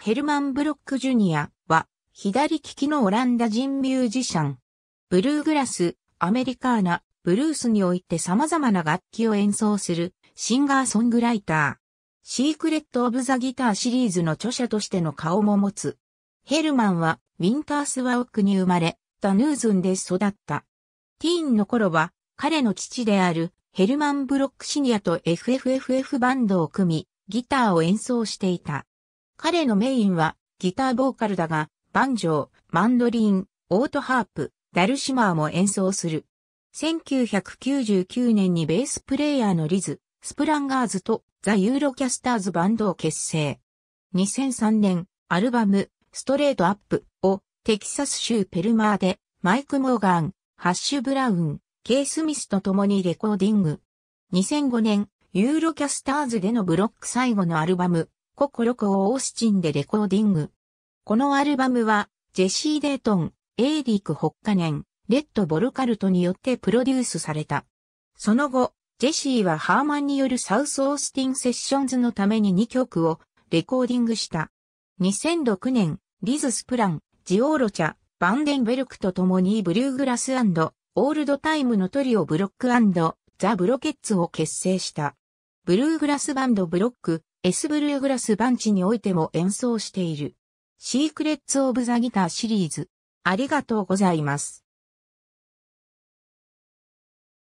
ヘルマン・ブロック・ジュニアは、左利きのオランダ人ミュージシャン。ブルーグラス、アメリカーナ、ブルースにおいて様々な楽器を演奏する、シンガーソングライター。シークレット・オブ・ザ・ギターシリーズの著者としての顔も持つ。ヘルマンは、ウィンタースワークに生まれ、ダヌーズンで育った。ティーンの頃は、彼の父である、ヘルマン・ブロックシニアと FFFF バンドを組み、ギターを演奏していた。彼のメインはギターボーカルだが、バンジョー、マンドリン、オートハープ、ダルシマーも演奏する。1999年にベースプレイヤーのリズ、スプランガーズとザ・ユーロキャスターズバンドを結成。2003年、アルバム、ストレートアップをテキサス州ペルマーでマイク・モーガン、ハッシュ・ブラウン、ケイ・スミスと共にレコーディング。2005年、ユーロキャスターズでのブロック最後のアルバム、ココロコ・オースチンでレコーディング。このアルバムは、ジェシー・デートン、エーリーク・ホッカネン、レッド・ボルカルトによってプロデュースされた。その後、ジェシーはハーマンによるサウス・オースティン・セッションズのために2曲をレコーディングした。2006年、リズ・スプラン、ジオーロチャ、バンデンベルクと共にブルーグラスオールドタイムのトリオブロックザ・ブロケッツを結成した。ブルーグラスバンドブロック、エスブルーグラスバンチにおいても演奏している。シークレッツ・オブ・ザ・ギターシリーズ。ありがとうございます。